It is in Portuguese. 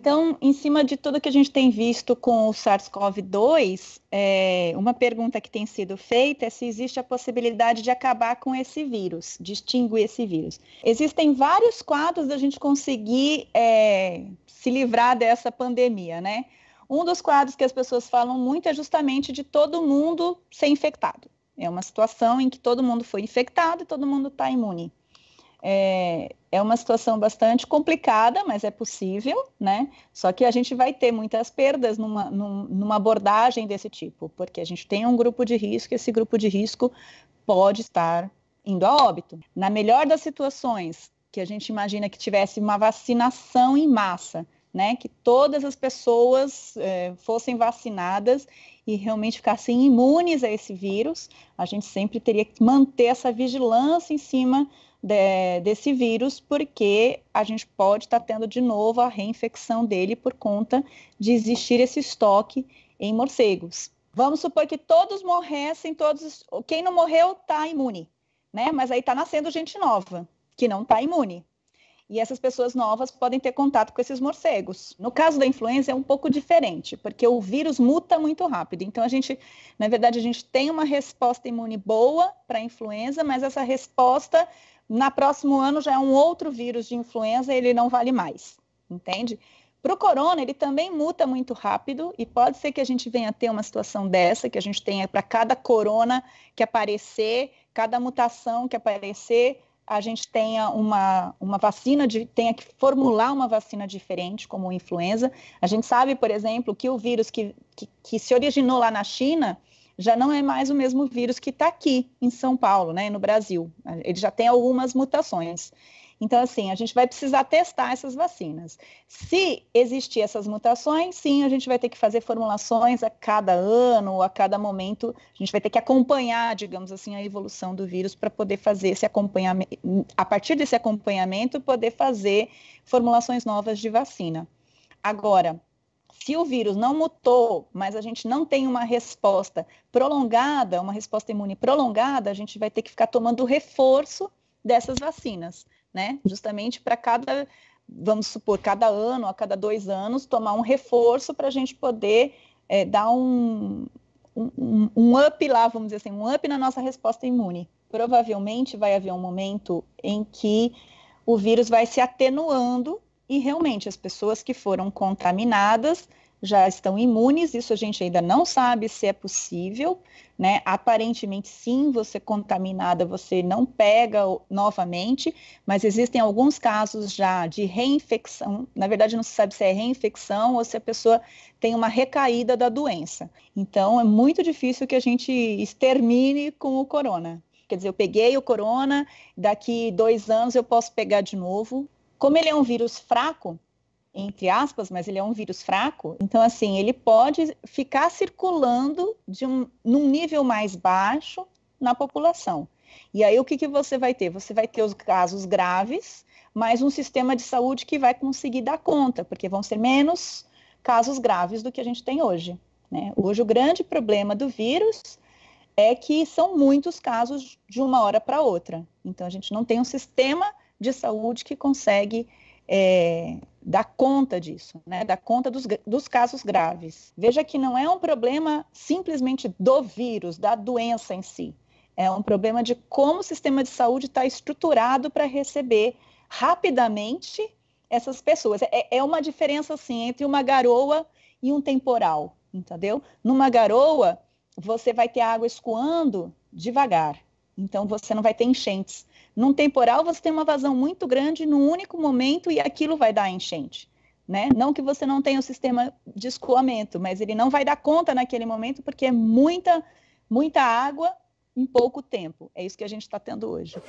Então, em cima de tudo que a gente tem visto com o SARS-CoV-2, é, uma pergunta que tem sido feita é se existe a possibilidade de acabar com esse vírus, distinguir esse vírus. Existem vários quadros da gente conseguir é, se livrar dessa pandemia, né? Um dos quadros que as pessoas falam muito é justamente de todo mundo ser infectado. É uma situação em que todo mundo foi infectado e todo mundo está imune é, é uma situação bastante complicada, mas é possível, né? Só que a gente vai ter muitas perdas numa, numa abordagem desse tipo, porque a gente tem um grupo de risco e esse grupo de risco pode estar indo a óbito. Na melhor das situações, que a gente imagina que tivesse uma vacinação em massa, né? Que todas as pessoas é, fossem vacinadas e realmente ficassem imunes a esse vírus, a gente sempre teria que manter essa vigilância em cima de, desse vírus, porque a gente pode estar tá tendo de novo a reinfecção dele por conta de existir esse estoque em morcegos. Vamos supor que todos morressem, todos, quem não morreu está imune, né? Mas aí está nascendo gente nova que não está imune. E essas pessoas novas podem ter contato com esses morcegos. No caso da influenza é um pouco diferente, porque o vírus muta muito rápido. Então a gente, na verdade, a gente tem uma resposta imune boa para a influenza, mas essa resposta na próximo ano já é um outro vírus de influenza, ele não vale mais, entende? Para o corona, ele também muta muito rápido e pode ser que a gente venha a ter uma situação dessa, que a gente tenha para cada corona que aparecer, cada mutação que aparecer, a gente tenha uma, uma vacina, de, tenha que formular uma vacina diferente, como influenza. A gente sabe, por exemplo, que o vírus que, que, que se originou lá na China, já não é mais o mesmo vírus que está aqui em São Paulo, né, no Brasil. Ele já tem algumas mutações. Então, assim, a gente vai precisar testar essas vacinas. Se existir essas mutações, sim, a gente vai ter que fazer formulações a cada ano ou a cada momento. A gente vai ter que acompanhar, digamos assim, a evolução do vírus para poder fazer esse acompanhamento, a partir desse acompanhamento, poder fazer formulações novas de vacina. Agora, se o vírus não mutou, mas a gente não tem uma resposta prolongada, uma resposta imune prolongada, a gente vai ter que ficar tomando reforço dessas vacinas, né? Justamente para cada, vamos supor, cada ano, a cada dois anos, tomar um reforço para a gente poder é, dar um, um, um up lá, vamos dizer assim, um up na nossa resposta imune. Provavelmente vai haver um momento em que o vírus vai se atenuando e realmente, as pessoas que foram contaminadas já estão imunes, isso a gente ainda não sabe se é possível, né? Aparentemente sim, você contaminada, você não pega novamente, mas existem alguns casos já de reinfecção, na verdade não se sabe se é reinfecção ou se a pessoa tem uma recaída da doença. Então é muito difícil que a gente extermine com o corona. Quer dizer, eu peguei o corona, daqui dois anos eu posso pegar de novo, como ele é um vírus fraco, entre aspas, mas ele é um vírus fraco, então assim, ele pode ficar circulando de um, num nível mais baixo na população. E aí o que, que você vai ter? Você vai ter os casos graves, mas um sistema de saúde que vai conseguir dar conta, porque vão ser menos casos graves do que a gente tem hoje. Né? Hoje o grande problema do vírus é que são muitos casos de uma hora para outra. Então a gente não tem um sistema de saúde que consegue é, dar conta disso, né? dar conta dos, dos casos graves. Veja que não é um problema simplesmente do vírus, da doença em si. É um problema de como o sistema de saúde está estruturado para receber rapidamente essas pessoas. É, é, uma diferença assim entre uma garoa e um temporal, entendeu? Numa garoa, você vai ter água escoando devagar, então você não vai ter enchentes. Num temporal, você tem uma vazão muito grande num único momento e aquilo vai dar enchente. Né? Não que você não tenha o sistema de escoamento, mas ele não vai dar conta naquele momento porque é muita, muita água em pouco tempo. É isso que a gente está tendo hoje.